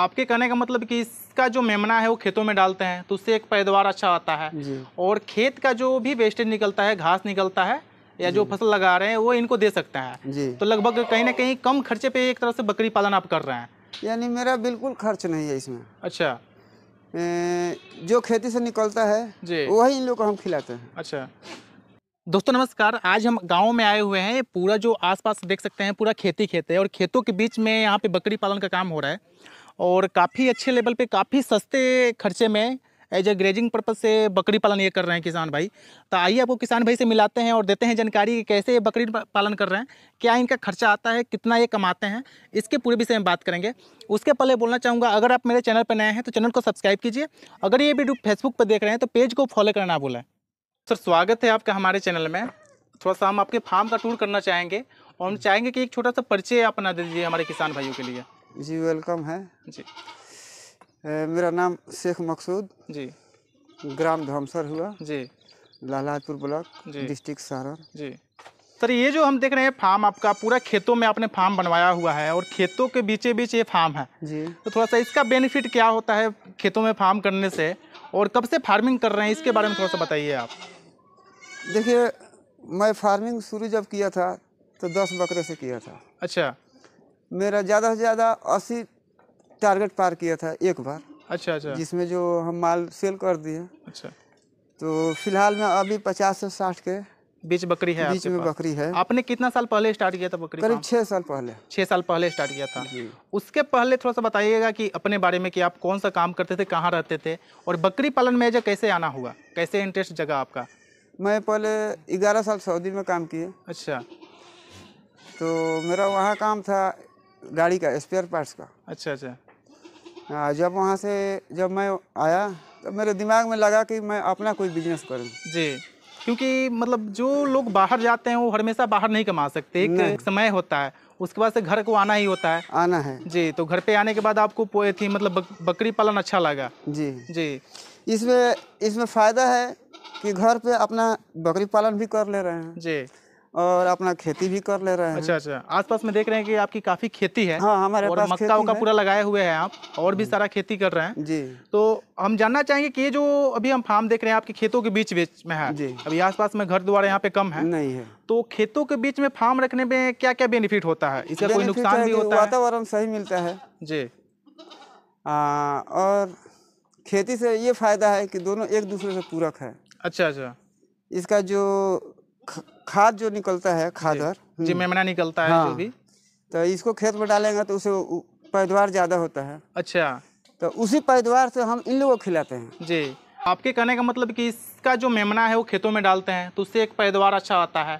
आपके कहने का मतलब कि इसका जो मेमना है वो खेतों में डालते हैं तो उससे एक पैदावार अच्छा आता है और खेत का जो भी वेस्टेज निकलता है घास निकलता है या जो फसल लगा रहे हैं वो इनको दे सकते हैं तो लगभग कहीं ना कहीं कम खर्चे पे एक तरह से बकरी पालन आप कर रहे हैं यानी मेरा बिल्कुल खर्च नहीं है इसमें अच्छा जो खेती से निकलता है वही इन लोग को हम खिलाते हैं अच्छा दोस्तों नमस्कार आज हम गांव में आए हुए हैं पूरा जो आसपास देख सकते हैं पूरा खेती खेत है और खेतों के बीच में यहाँ पे बकरी पालन का काम हो रहा है और काफ़ी अच्छे लेवल पे काफ़ी सस्ते खर्चे में एज ए ग्रेजिंग पर्पज़ से बकरी पालन ये कर रहे हैं किसान भाई तो आइए आपको किसान भाई से मिलाते हैं और देते हैं जानकारी कैसे ये बकरी पालन कर रहे हैं क्या इनका खर्चा आता है कितना ये कमाते हैं इसके पूरे विषय में बात करेंगे उसके पहले बोलना चाहूँगा अगर आप मेरे चैनल पर नए हैं तो चैनल को सब्सक्राइब कीजिए अगर ये वीडियो फेसबुक पर देख रहे हैं तो पेज को फॉलो करना बोलें सर स्वागत है आपका हमारे चैनल में थोड़ा सा हम आपके फार्म का टूर करना चाहेंगे और हम चाहेंगे कि एक छोटा सा परिचय आप अपना दे दीजिए हमारे किसान भाइयों के लिए जी वेलकम है जी ए, मेरा नाम शेख मकसूद जी ग्राम धामसर हुआ जी लालपुर ब्लॉक डिस्ट्रिक्ट सारण जी सर ये जो हम देख रहे हैं फार्म आपका पूरा खेतों में आपने फार्म बनवाया हुआ है और खेतों के बीचे बीच ये फार्म है जी तो थोड़ा सा इसका बेनिफिट क्या होता है खेतों में फार्म करने से और कब से फार्मिंग कर रहे हैं इसके बारे में थोड़ा सा बताइए आप देखिए मैं फार्मिंग शुरू जब किया था तो दस बकरे से किया था अच्छा मेरा ज़्यादा से ज़्यादा अस्सी टारगेट पार किया था एक बार अच्छा अच्छा जिसमें जो हम माल सेल कर दिए अच्छा तो फिलहाल में अभी पचास से साठ के बीच बकरी है बीच में बकरी है आपने कितना साल पहले स्टार्ट किया था बकरी करीब छह साल पहले छह साल पहले स्टार्ट किया था उसके पहले थोड़ा सा बताइएगा कि अपने बारे में कि आप कौन सा काम करते थे कहाँ रहते थे और बकरी पालन में कैसे आना हुआ कैसे इंटरेस्ट जगह आपका मैं पहले ग्यारह साल सऊदी में काम किए अच्छा तो मेरा वहाँ काम था गाड़ी का स्पेयर पार्ट्स का अच्छा अच्छा हाँ, जब वहाँ से जब मैं आया तो मेरे दिमाग में लगा कि मैं अपना कोई बिजनेस करूँ जी क्योंकि मतलब जो लोग बाहर जाते हैं वो हमेशा बाहर नहीं कमा सकते एक समय होता है उसके बाद से घर को आना ही होता है आना है जी तो घर पे आने के बाद आपको थी मतलब बक, बकरी पालन अच्छा लगा जी जी इसमें इसमें फ़ायदा है कि घर पे अपना बकरी पालन भी कर ले रहे हैं जी और अपना खेती भी कर ले रहे हैं अच्छा अच्छा आसपास में देख रहे हैं कि आपकी काफी खेती है हाँ हमारे और पास मक्का वक्का पूरा लगाए हुए हैं आप और भी सारा खेती कर रहे हैं जी तो हम जानना चाहेंगे कि ये जो अभी हम फार्म देख रहे हैं आपके खेतों के बीच बीच में है जी अभी आसपास में घर द्वारा यहाँ पे कम है नहीं है तो खेतों के बीच में फार्म रखने में क्या क्या बेनिफिट होता है इसका कोई नुकसान भी होता है वातावरण सही मिलता है जी और खेती से ये फायदा है कि दोनों एक दूसरे से पूरक है अच्छा अच्छा इसका जो खाद जो निकलता है खाद जी हम्म। मेमना निकलता है हाँ, जो भी तो इसको खेत में डालेंगे तो उसे पैदवार ज्यादा होता है अच्छा तो उसी पैदवार से हम इन लोगों को खिलाते हैं जी आपके कहने का मतलब कि इसका जो मेमना है वो खेतों में डालते हैं तो उससे एक पैदवार अच्छा आता है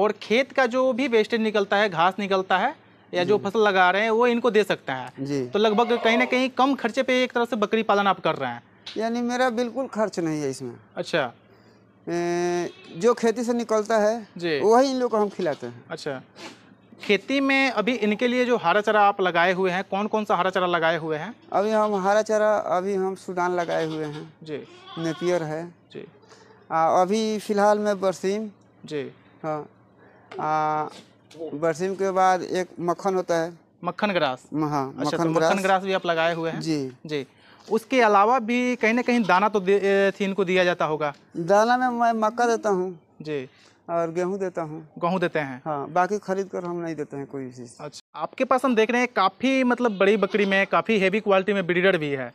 और खेत का जो भी वेस्टेज निकलता है घास निकलता है या जो फसल लगा रहे हैं वो इनको दे सकते हैं तो लगभग कहीं ना कहीं कम खर्चे पे एक तरह से बकरी पालन आप कर रहे हैं यानी मेरा बिल्कुल खर्च नहीं है इसमें अच्छा जो खेती से निकलता है वही इन लोग को हम खिलाते हैं अच्छा खेती में अभी इनके लिए जो हरा चारा आप लगाए हुए हैं कौन कौन सा हरा चारा लगाए हुए हैं अभी हम हरा चारा अभी हम सुडान लगाए हुए हैं जी नेपियर है जी आ, अभी फिलहाल में बरसीम जी हाँ बरसीम के बाद एक मक्खन होता है मक्खन ग्रास हाँ अच्छा, मक्खन, तो मक्खन ग्रास भी आप लगाए हुए हैं जी जी उसके अलावा भी कहीं ना कहीं दाना तो थी इनको दिया जाता होगा दाना में मैं मक्का देता हूँ जी और गेहूँ देता हूँ गेहूँ देते हैं हाँ बाकी खरीद कर हम नहीं देते हैं कोई चीज़ अच्छा आपके पास हम देख रहे हैं काफ़ी मतलब बड़ी बकरी में काफ़ी हैवी क्वालिटी में ब्रीडर भी है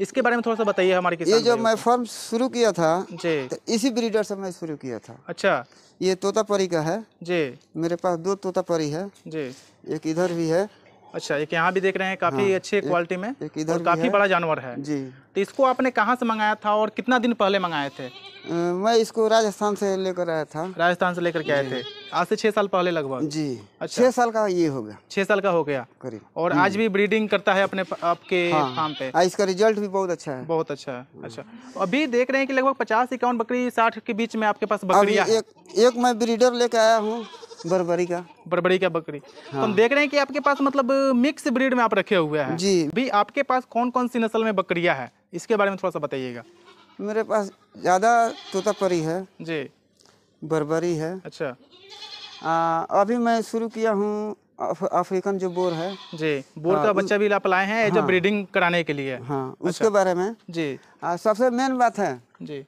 इसके बारे में थोड़ा सा बताइए हमारे किसान ये जो मैं फॉर्म शुरू किया था जी तो इसी ब्रीडर से मैं शुरू किया था अच्छा ये तोतापरी का है जी मेरे पास दो तोतापरी है जी एक इधर भी है अच्छा एक यहाँ भी देख रहे हैं काफी हाँ, अच्छे क्वालिटी में एक इधर और काफी बड़ा जानवर है जी तो इसको आपने कहाँ से मंगाया था और कितना दिन पहले मंगाए थे मैं इसको राजस्थान से लेकर आया था राजस्थान से लेकर के आए थे आज से छह साल पहले लगभग जी अच्छा छह साल का ये हो गया छह साल का हो गया करीब और आज हम्म। भी ब्रीडिंग करता है अपने आपके काम हाँ। फार्म पे इसका रिजल्ट भी बहुत अच्छा है बहुत अच्छा है अच्छा अभी देख रहे हैं की लगभग पचास इक्यावन बकरी साठ के बीच में आपके पास बकरी एक, एक मैं ब्रीडर लेके आया हूँ बरबरी का बरबरी का बकरी हाँ। तो हम हाँ। देख रहे हैं कि आपके पास मतलब मिक्स ब्रीड में आप रखे हुए हैं जी भी आपके पास कौन कौन सी नस्ल में बकरिया है इसके बारे में थोड़ा सा बताइएगा मेरे पास ज़्यादा तोतापरी है जी बरबरी है अच्छा आ, अभी मैं शुरू किया हूँ अफ्रीकन जो बोर है जी बोर का बच्चा भी आप लाए हैं हाँ, ब्रीडिंग कराने के लिए हाँ उसके अच्छा। बारे में जी सबसे मेन बात है जी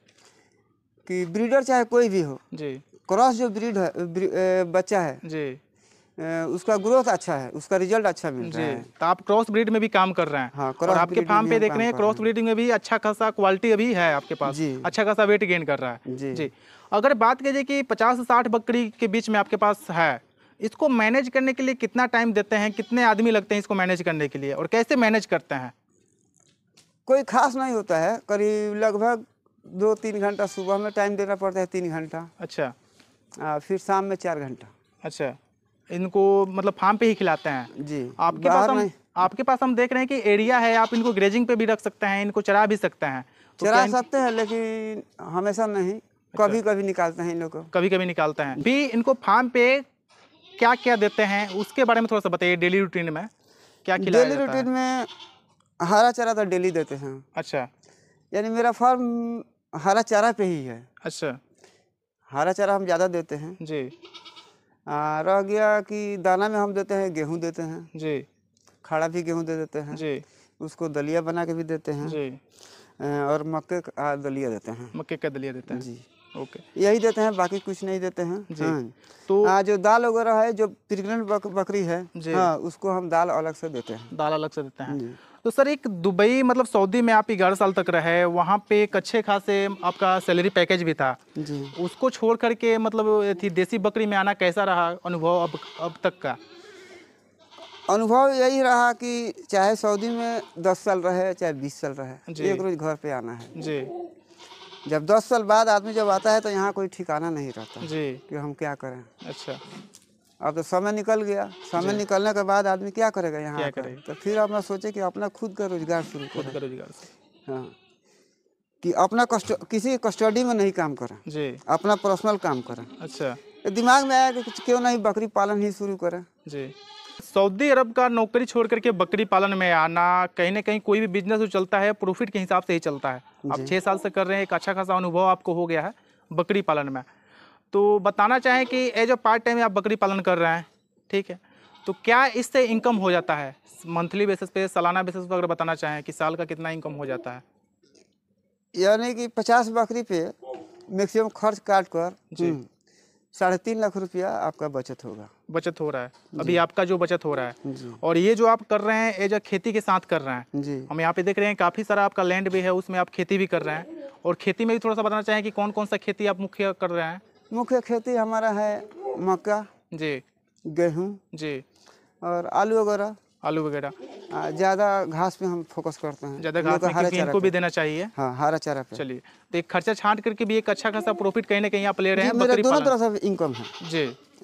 कि ब्रीडर चाहे कोई भी हो जी क्रॉस जो ब्रीड है बच्चा है जी उसका ग्रोथ अच्छा है उसका रिजल्ट अच्छा मिल रहा है तो आप क्रॉस ब्रीड में भी काम कर रहे हैं हाँ, और आपके फार्म पे देख रहे हैं क्रॉस ब्रीडिंग में भी अच्छा खासा क्वालिटी अभी है आपके पास अच्छा खासा वेट गेन कर रहा है जी, जी। अगर बात कीजिए कि पचास से साठ बकरी के बीच में आपके पास है इसको मैनेज करने के लिए कितना टाइम देते हैं कितने आदमी लगते हैं इसको मैनेज करने के लिए और कैसे मैनेज करते हैं कोई खास नहीं होता है करीब लगभग दो तीन घंटा सुबह में टाइम देना पड़ता है तीन घंटा अच्छा आ, फिर शाम में चार घंटा अच्छा इनको मतलब फार्म पे ही खिलाते हैं जी आपके पास हम आपके पास हम देख रहे हैं कि एरिया है आप इनको ग्रेजिंग पे भी रख सकते हैं इनको चरा भी सकते हैं तो चरा सकते हैं लेकिन हमेशा नहीं अच्छा। कभी कभी निकालते हैं इन लोग को कभी कभी निकालते हैं भी इनको फार्म पे क्या क्या देते हैं उसके बारे में थोड़ा सा बताइए डेली रूटीन में क्या डेली रूटीन में हरा चारा तो डेली देते हैं अच्छा यानी मेरा फार्म हरा चारा पे ही है अच्छा हरा चारा हम ज़्यादा देते हैं जी रह गया कि दाना में हम देते हैं गेहूँ देते हैं जी खड़ा भी गेहूँ दे देते हैं जी उसको दलिया बना के भी देते हैं जी और मक्के का दलिया देते हैं मक्के का दलिया देते हैं जी ओके यही देते हैं बाकी कुछ नहीं देते हैं जी हाँ। तो आ, जो दाल वगैरह है जो प्रेगनेंट बक, बकरी है जी हाँ, उसको हम दाल अलग से देते हैं दाल अलग से देते हैं तो सर एक दुबई मतलब सऊदी में आप ग्यारह साल तक रहे वहाँ पे एक अच्छे खासे आपका सैलरी पैकेज भी था जी उसको छोड़ करके मतलब थी देसी बकरी में आना कैसा रहा अनुभव अब अब तक का अनुभव यही रहा कि चाहे सऊदी में दस साल रहे चाहे बीस साल रहे एक रोज घर पे आना है जी जब दस साल बाद आदमी जब आता है तो यहाँ कोई ठिकाना नहीं रहता जी कि हम क्या करें अच्छा अब तो समय निकल गया समय निकलने के बाद आदमी क्या करेगा यहाँ करेगा? तो फिर अपना सोचे कि अपना खुद का रोजगार शुरू खुद का रोजगार हाँ। कि अपना कस्ट किसी कस्टडी में नहीं काम करें जी अपना पर्सनल काम करें अच्छा तो दिमाग में आया कि क्यों नहीं बकरी पालन ही शुरू करें जी सऊदी अरब का नौकरी छोड़ करके बकरी पालन में आना कहीं ना कहीं कोई भी बिजनेस जो चलता है प्रॉफिट के हिसाब से ही चलता है आप छः साल से कर रहे हैं एक अच्छा खासा अनुभव आपको हो गया है बकरी पालन में तो बताना चाहें कि एज अ पार्ट टाइम आप बकरी पालन कर रहे हैं ठीक है तो क्या इससे इनकम हो जाता है मंथली बेसिस पे सालाना बेसिस पे अगर बताना चाहें कि साल का कितना इनकम हो जाता है यानी कि पचास बकरी पे मैक्सिमम खर्च काट कर जी हम्म, साढ़े तीन लाख रुपया आपका बचत होगा बचत हो रहा है अभी आपका जो बचत हो रहा है और ये जो आप कर रहे हैं ये जो खेती के साथ कर रहे हैं जी हम यहाँ पे देख रहे हैं काफ़ी सारा आपका लैंड भी है उसमें आप खेती भी कर रहे हैं और खेती में भी थोड़ा सा बताना चाहें कि कौन कौन सा खेती आप मुख्य कर रहे हैं मुख्य खेती हमारा है मक्का जी गेहूँ जी और आलू वगैरह आलू वगैरह ज़्यादा घास पे हम फोकस करते हैं ज़्यादा घास तो हरा चारा इनको भी देना चाहिए हाँ हरा चारा पे चलिए तो एक खर्चा छांट करके भी एक अच्छा खासा प्रॉफिट कहीं ना कहीं आप ले रहे हैं मेरा दोनों तरह से इनकम है जी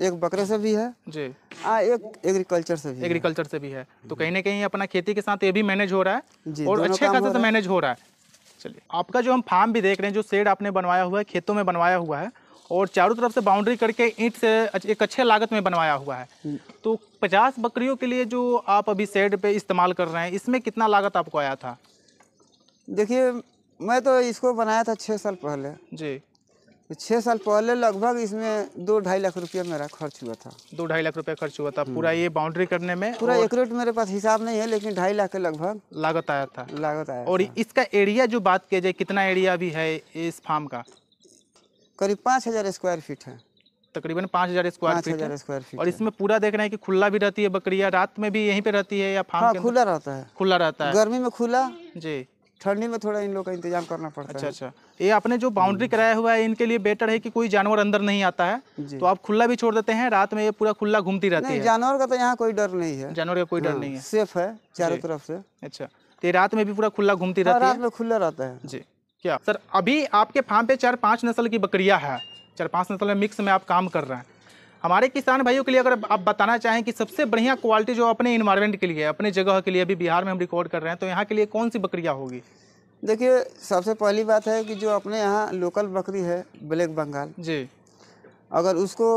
एक बकरे से भी है जी आ, एक एग्रीकल्चर से भी एग्रीकल्चर से भी है तो कहीं ना कहीं अपना खेती के साथ ये भी मैनेज हो रहा है और अच्छे खासा मैनेज हो रहा है चलिए आपका जो हम फार्म भी देख रहे हैं जो शेड आपने बनवाया हुआ है खेतों में बनवाया हुआ है और चारों तरफ से बाउंड्री करके ईंट से एक अच्छे लागत में बनवाया हुआ है हम्म। तो पचास बकरियों के लिए जो आप अभी सेड पे इस्तेमाल कर रहे हैं इसमें कितना लागत आपको आया था देखिए मैं तो इसको बनाया था छः साल पहले जी छः साल पहले लगभग इसमें दो ढाई लाख रुपया मेरा खर्च हुआ था दो ढाई लाख रुपया खर्च हुआ था हम्म। पूरा ये बाउंड्री करने में पूरा और... एक मेरे पास हिसाब नहीं है लेकिन ढाई लाख के लगभग लागत आया था लागत आया और था। इसका एरिया जो बात किया जाए कितना एरिया भी है इस फार्म का करीब पाँच हज़ार स्क्वायर फीट है तकरीबन पाँच हज़ार स्क्वायर पाँच हज़ार स्क्वायर फीट और इसमें पूरा देख रहे हैं कि खुला भी रहती है बकरिया रात में भी यहीं पे रहती है या फार्म हाँ, खुला रहता है खुला रहता है गर्मी में खुला जी ठंडी में थोड़ा इन लोग का इंतजाम करना पड़ता अच्छा, है अच्छा अच्छा ये आपने जो बाउंड्री कराया हुआ है इनके लिए बेटर है कि कोई जानवर अंदर नहीं आता है तो आप खुला भी छोड़ देते हैं रात में ये पूरा खुला घूमती रहती है जानवर का तो यहाँ कोई डर नहीं है जानवर का कोई डर हाँ, नहीं है सेफ है चारों तरफ से अच्छा तो रात में भी पूरा खुला घूमती हाँ, रहती है रात में खुला रहता है जी क्या सर अभी आपके फार्म पे चार पाँच नस्ल की बकरियाँ हैं चार पाँच नस्ल में मिक्स में आप काम कर रहे हैं हमारे किसान भाइयों के लिए अगर आप बताना चाहें कि सबसे बढ़िया क्वालिटी जो अपने इन्वायरमेंट के लिए अपने जगह के लिए अभी बिहार में हम रिकॉर्ड कर रहे हैं तो यहाँ के लिए कौन सी बकरियाँ होगी देखिए सबसे पहली बात है कि जो अपने यहाँ लोकल बकरी है ब्लैक बंगाल जी अगर उसको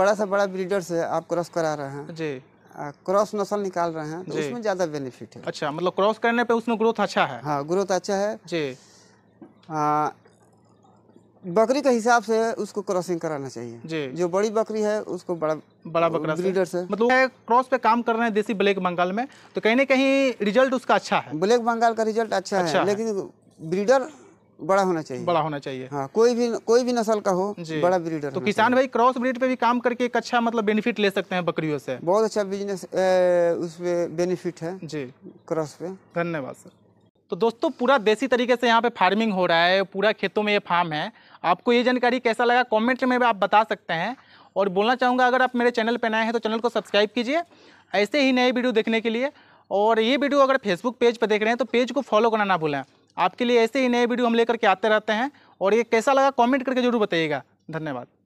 बड़ा से बड़ा ब्रीडर से आप क्रॉस करा रहे हैं जी क्रॉस नस्ल निकाल रहे हैं तो उसमें ज़्यादा बेनिफिट है अच्छा मतलब क्रॉस करने पे उसमें ग्रोथ अच्छा है हाँ ग्रोथ अच्छा है जी आ, बकरी के हिसाब से उसको क्रॉसिंग कराना चाहिए जी जो बड़ी बकरी है उसको बड़ा बड़ा बकरा ब्रीडर से मतलब क्रॉस पे काम कर रहे हैं देसी ब्लैक बंगाल में तो कहीं ना कहीं रिजल्ट उसका अच्छा है ब्लैक बंगाल का रिजल्ट अच्छा, अच्छा है, अच्छा है लेकिन ब्रीडर बड़ा होना चाहिए बड़ा होना चाहिए हाँ कोई भी कोई भी नस्ल का हो बड़ा ब्रीडर तो किसान भाई क्रॉस ब्रीड पे भी काम करके एक अच्छा मतलब बेनिफिट ले सकते हैं बकरियों से बहुत अच्छा बिजनेस उसमें बेनिफिट है जी क्रॉस पे धन्यवाद सर तो दोस्तों पूरा देसी तरीके से यहाँ पे फार्मिंग हो रहा है पूरा खेतों में ये फार्म है आपको ये जानकारी कैसा लगा कमेंट में भी आप बता सकते हैं और बोलना चाहूँगा अगर आप मेरे चैनल पर नए हैं तो चैनल को सब्सक्राइब कीजिए ऐसे ही नए वीडियो देखने के लिए और ये वीडियो अगर फेसबुक पेज पर देख रहे हैं तो पेज को फॉलो करना ना भूलें आपके लिए ऐसे ही नए वीडियो हम लेकर के आते रहते हैं और ये कैसा लगा कॉमेंट करके जरूर बताइएगा धन्यवाद